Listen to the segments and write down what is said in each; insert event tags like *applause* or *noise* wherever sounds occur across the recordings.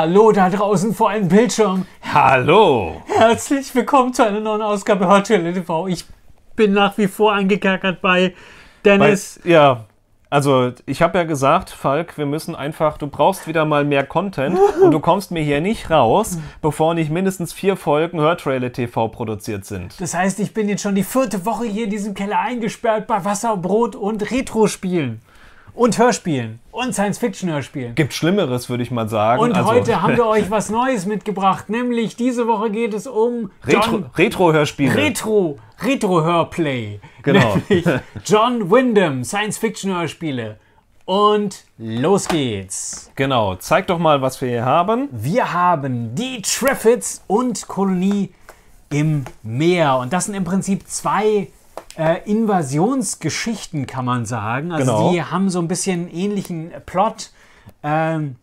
Hallo da draußen vor einem Bildschirm. Hallo. Herzlich willkommen zu einer neuen Ausgabe Hot Chili TV. Ich bin nach wie vor angekackert bei Dennis. Bei, ja, also ich habe ja gesagt, Falk, wir müssen einfach, du brauchst wieder mal mehr Content und du kommst mir hier nicht raus, bevor nicht mindestens vier Folgen Hot Trailer TV produziert sind. Das heißt, ich bin jetzt schon die vierte Woche hier in diesem Keller eingesperrt bei Wasser, Brot und Retro-Spielen und Hörspielen und Science-Fiction-Hörspielen. Gibt Schlimmeres, würde ich mal sagen. Und also, heute haben wir *laughs* euch was Neues mitgebracht, nämlich diese Woche geht es um Retro-Hörspiele. Retro, Retro-Hörplay. Retro genau. Nämlich *laughs* John Wyndham, Science-Fiction-Hörspiele. Und los geht's. Genau, zeig doch mal, was wir hier haben. Wir haben die Triffids und Kolonie im Meer. Und das sind im Prinzip zwei äh, Invasionsgeschichten, kann man sagen. Also genau. die haben so ein bisschen ähnlichen Plot. Ähm,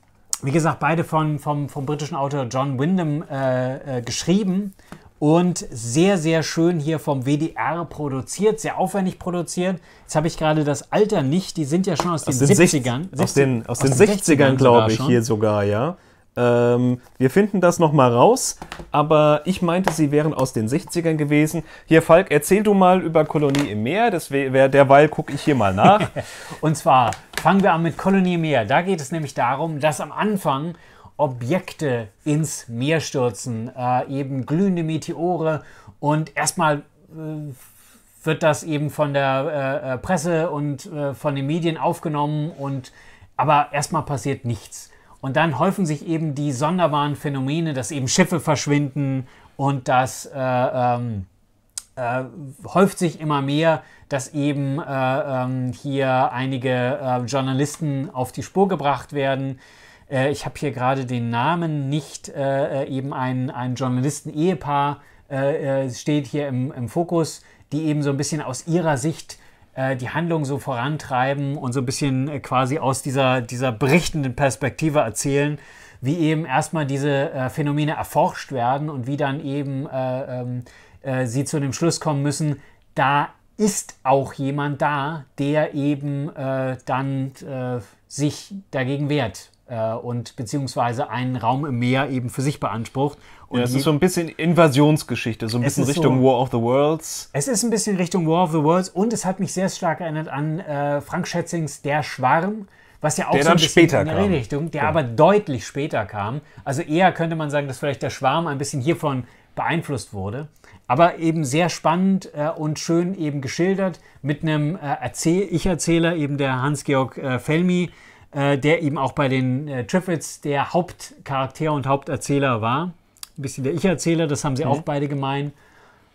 wie gesagt, beide von, vom, vom britischen Autor John Wyndham äh, äh, geschrieben und sehr, sehr schön hier vom WDR produziert, sehr aufwendig produziert. Jetzt habe ich gerade das Alter nicht, die sind ja schon aus, aus den, den 70ern. 60, aus den, aus, aus den 60ern, 60ern glaube ich, hier sogar, ja. Ähm, wir finden das nochmal raus, aber ich meinte, sie wären aus den 60ern gewesen. Hier, Falk, erzähl du mal über Kolonie im Meer, das wär, derweil gucke ich hier mal nach. *laughs* Und zwar fangen wir an mit Kolonie im Meer. Da geht es nämlich darum, dass am Anfang Objekte ins Meer stürzen, äh, eben glühende Meteore und erstmal... Äh, wird das eben von der äh, äh Presse und äh, von den Medien aufgenommen und aber erstmal passiert nichts. Und dann häufen sich eben die sonderbaren Phänomene, dass eben Schiffe verschwinden und das äh, ähm, äh, häuft sich immer mehr, dass eben äh, ähm, hier einige äh, Journalisten auf die Spur gebracht werden äh, ich habe hier gerade den Namen nicht, äh, eben ein, ein Journalisten-Ehepaar äh, steht hier im, im Fokus, die eben so ein bisschen aus ihrer Sicht äh, die Handlung so vorantreiben und so ein bisschen äh, quasi aus dieser, dieser berichtenden Perspektive erzählen, wie eben erstmal diese äh, Phänomene erforscht werden und wie dann eben äh, ähm, äh, sie zu dem Schluss kommen müssen, da ist auch jemand da, der eben äh, dann sich dagegen wehrt, äh, und beziehungsweise einen Raum im Meer eben für sich beansprucht. Und ja, es ist so ein bisschen Invasionsgeschichte, so ein bisschen Richtung so, War of the Worlds. Es ist ein bisschen Richtung War of the Worlds und es hat mich sehr stark erinnert an äh, Frank Schätzings Der Schwarm, was ja auch der so ein bisschen später in eine Richtung, der ja. Genau. aber deutlich später kam. Also eher könnte man sagen, dass vielleicht Der Schwarm ein bisschen hiervon beeinflusst wurde. Aber eben sehr spannend äh, und schön eben geschildert mit einem äh, Erzähl Ich-Erzähler, eben der Hans-Georg äh, Fellmi, äh, der eben auch bei den äh, Triffids der Hauptcharakter und Haupterzähler war. Ein bisschen der Ich-Erzähler, das haben sie mhm. auch beide gemein.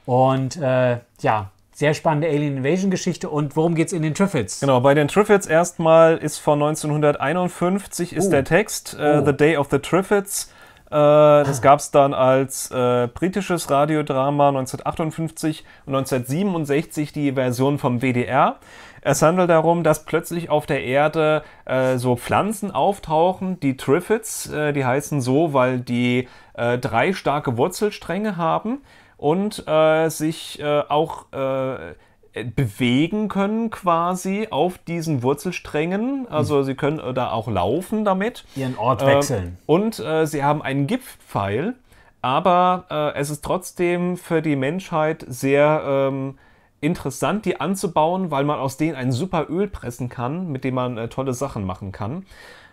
Und äh, ja, sehr spannende Alien Invasion Geschichte. Und worum geht es in den Triffids? Genau, bei den Triffids erstmal ist von 1951 oh. ist der Text äh, oh. The Day of the Triffids. Äh, das ah. gab es dann als äh, britisches Radiodrama 1958 und 1967 die Version vom WDR. Es handelt darum, dass plötzlich auf der Erde äh, so Pflanzen auftauchen, die Triffids, äh, die heißen so, weil die äh, drei starke Wurzelstränge haben und äh, sich äh, auch äh, bewegen können quasi auf diesen Wurzelsträngen. Hm. Also sie können da auch laufen damit. Ihren Ort wechseln. Ähm, und sie haben einen Gipfpfeil, aber es ist trotzdem für die Menschheit sehr... Ähm, interessant, die anzubauen, weil man aus denen ein super Öl pressen kann, mit dem man äh, tolle Sachen machen kann.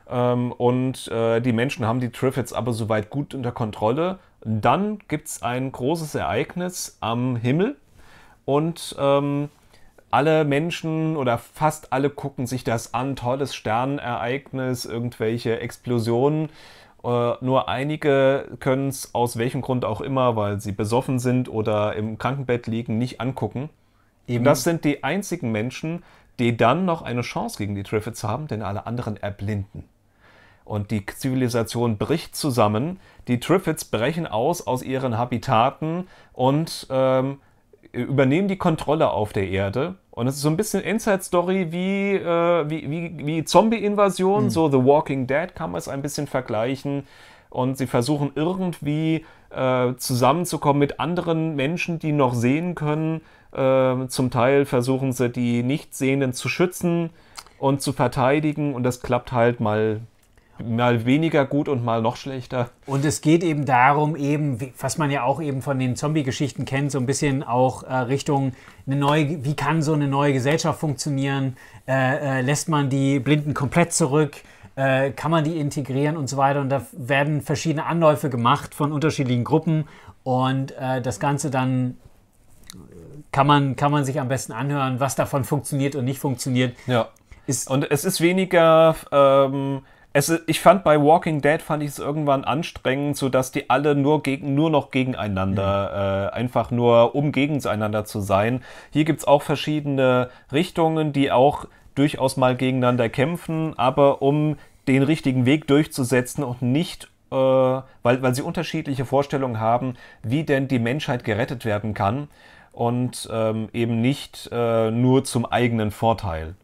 Ähm, und äh, die Menschen haben die Triffids aber soweit gut unter Kontrolle. Dann gibt es ein großes Ereignis am Himmel und ähm, alle Menschen oder fast alle gucken sich das an. Tolles Sternereignis, irgendwelche Explosionen. Äh, nur einige können es aus welchem Grund auch immer, weil sie besoffen sind oder im Krankenbett liegen, nicht angucken. Eben. das sind die einzigen Menschen, die dann noch eine Chance gegen die Triffids haben, denn alle anderen erblinden. Und die Zivilisation bricht zusammen. Die Triffids brechen aus aus ihren Habitaten und ähm, übernehmen die Kontrolle auf der Erde. Und es ist so ein bisschen Inside-Story wie, äh, wie, wie, wie Zombie-Invasion, mhm. so The Walking Dead kann man es ein bisschen vergleichen. Und sie versuchen irgendwie äh, zusammenzukommen mit anderen Menschen, die noch sehen können ähm, zum Teil versuchen sie, die Nichtsehenden zu schützen und zu verteidigen und das klappt halt mal mal weniger gut und mal noch schlechter. Und es geht eben darum, eben, was man ja auch eben von den Zombie-Geschichten kennt, so ein bisschen auch äh, Richtung eine neue, wie kann so eine neue Gesellschaft funktionieren? Äh, äh, lässt man die Blinden komplett zurück? Äh, kann man die integrieren und so weiter? Und da werden verschiedene Anläufe gemacht von unterschiedlichen Gruppen und äh, das Ganze dann kann man, kann man sich am besten anhören, was davon funktioniert und nicht funktioniert. Ja. Ist und es ist weniger. Ähm, es, ich fand bei Walking Dead fand ich es irgendwann anstrengend, sodass die alle nur gegen nur noch gegeneinander, mhm. äh, einfach nur um gegeneinander zu sein. Hier gibt es auch verschiedene Richtungen, die auch durchaus mal gegeneinander kämpfen, aber um den richtigen Weg durchzusetzen und nicht äh, weil, weil sie unterschiedliche Vorstellungen haben, wie denn die Menschheit gerettet werden kann und ähm, eben nicht äh, nur zum eigenen Vorteil.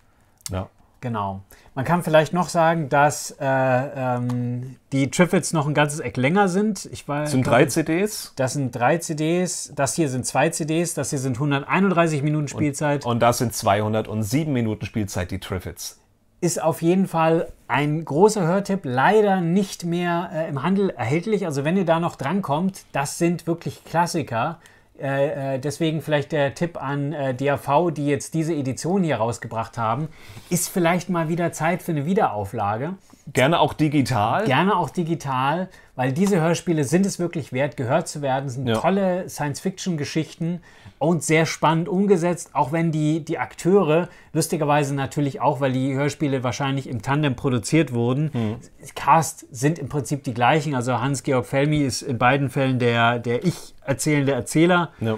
Ja. Genau. Man kann vielleicht noch sagen, dass äh, ähm, die Triffids noch ein ganzes Eck länger sind. Ich war, sind drei CDs? Das sind drei CDs. Das hier sind zwei CDs. Das hier sind 131 Minuten Spielzeit. Und, und das sind 207 Minuten Spielzeit, die Triffids. Ist auf jeden Fall ein großer Hörtipp. Leider nicht mehr äh, im Handel erhältlich. Also wenn ihr da noch drankommt, das sind wirklich Klassiker. Äh, äh, deswegen vielleicht der Tipp an äh, DAV, die jetzt diese Edition hier rausgebracht haben, ist vielleicht mal wieder Zeit für eine Wiederauflage. Gerne auch digital. Gerne auch digital, weil diese Hörspiele sind es wirklich wert, gehört zu werden. Es sind ja. tolle Science-Fiction-Geschichten und sehr spannend umgesetzt, auch wenn die, die Akteure, lustigerweise natürlich auch, weil die Hörspiele wahrscheinlich im Tandem produziert wurden, mhm. Cast sind im Prinzip die gleichen. Also Hans-Georg Felmi ist in beiden Fällen der, der ich erzählende Erzähler. Ja.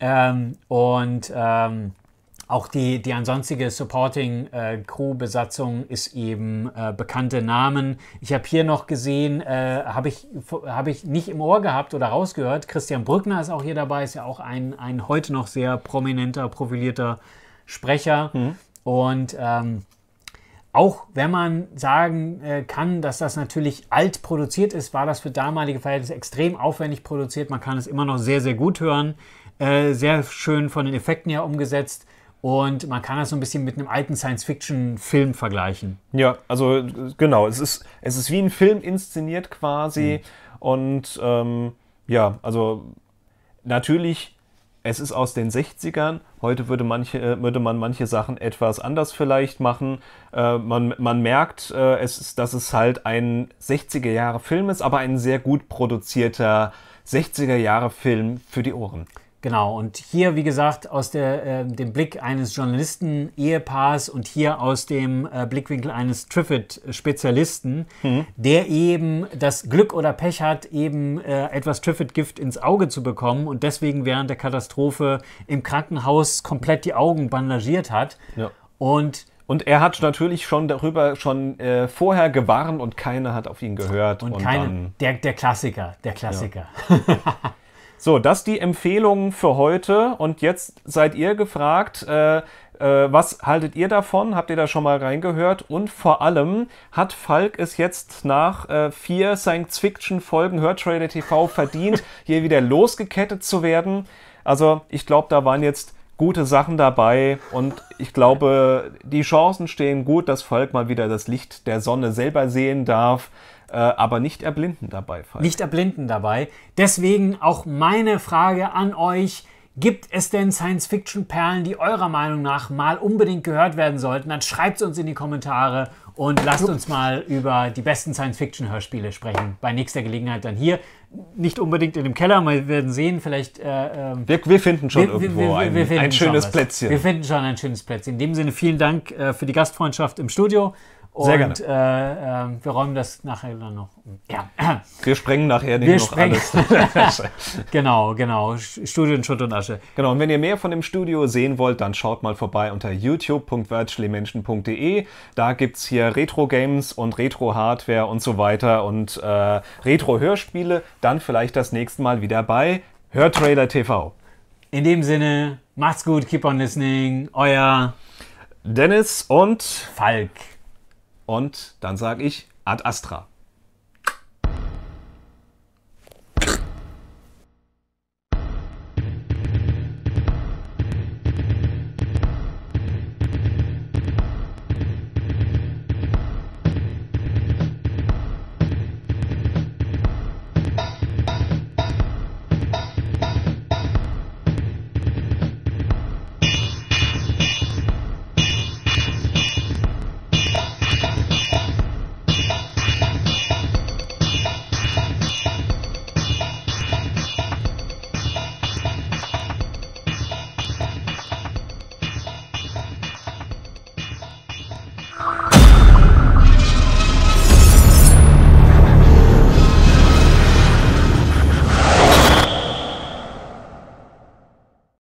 Ähm, und ähm, auch die, die ansonstige Supporting äh, Crew-Besatzung ist eben äh, bekannte Namen. Ich habe hier noch gesehen, äh, habe ich, hab ich nicht im Ohr gehabt oder rausgehört. Christian Brückner ist auch hier dabei, ist ja auch ein, ein heute noch sehr prominenter, profilierter Sprecher. Mhm. Und ähm, auch wenn man sagen äh, kann, dass das natürlich alt produziert ist, war das für damalige Verhältnisse extrem aufwendig produziert. Man kann es immer noch sehr, sehr gut hören. Äh, sehr schön von den Effekten her umgesetzt. Und man kann das so ein bisschen mit einem alten Science-Fiction-Film vergleichen. Ja, also genau, es ist, es ist wie ein Film inszeniert quasi. Mhm. Und ähm, ja, also natürlich, es ist aus den 60ern. Heute würde, manche, äh, würde man manche Sachen etwas anders vielleicht machen. Äh, man, man merkt, äh, es ist, dass es halt ein 60er Jahre Film ist, aber ein sehr gut produzierter 60er Jahre Film für die Ohren. Genau, und hier, wie gesagt, aus der, äh, dem Blick eines Journalisten-Ehepaars und hier aus dem äh, Blickwinkel eines Triffid-Spezialisten, mhm. der eben das Glück oder Pech hat, eben äh, etwas Triffid-Gift ins Auge zu bekommen und deswegen während der Katastrophe im Krankenhaus komplett die Augen bandagiert hat. Ja. Und und er hat natürlich schon darüber schon äh, vorher gewarnt und keiner hat auf ihn gehört. Und, und keine, dann, der, der Klassiker, der Klassiker. Ja. *laughs* So, das die Empfehlungen für heute. Und jetzt seid ihr gefragt, äh, äh, was haltet ihr davon? Habt ihr da schon mal reingehört? Und vor allem, hat Falk es jetzt nach äh, vier Science-Fiction-Folgen Hörtrader TV verdient, hier wieder losgekettet zu werden? Also, ich glaube, da waren jetzt gute Sachen dabei und ich glaube, die Chancen stehen gut, dass Falk mal wieder das Licht der Sonne selber sehen darf, äh, aber nicht erblinden dabei. Falk. Nicht erblinden dabei. Deswegen auch meine Frage an euch. Gibt es denn Science-Fiction-Perlen, die eurer Meinung nach mal unbedingt gehört werden sollten? Dann schreibt es uns in die Kommentare und lasst uns mal über die besten Science-Fiction-Hörspiele sprechen. Bei nächster Gelegenheit dann hier. Nicht unbedingt in dem Keller, wir werden sehen, vielleicht. Äh, ähm, wir, wir, finden schon wir, irgendwo wir, ein, ein, schönes Plätzchen. Wir finden schon ein schönes Plätzchen. In dem Sinne vielen Dank äh, für die Gastfreundschaft im Studio. Und, Sehr gerne. Äh, äh, wir räumen das nachher dann noch. Ja. *clears throat* Wir sprengen nachher nicht wir noch sprengen. alles. *laughs* genau, genau. Studio in Schutt und Asche. Genau, und wenn ihr mehr von dem Studio sehen wollt, dann schaut mal vorbei unter youtube.virtuallymenschen.de. Da gibt es hier Retro-Games und Retro-Hardware und so weiter und äh, Retro-Hörspiele. Dann vielleicht das nächste Mal wieder bei Hörtrailer TV. In dem Sinne, macht's gut, keep on listening. Euer Dennis und Falk. Und dann sage ich Ad Astra.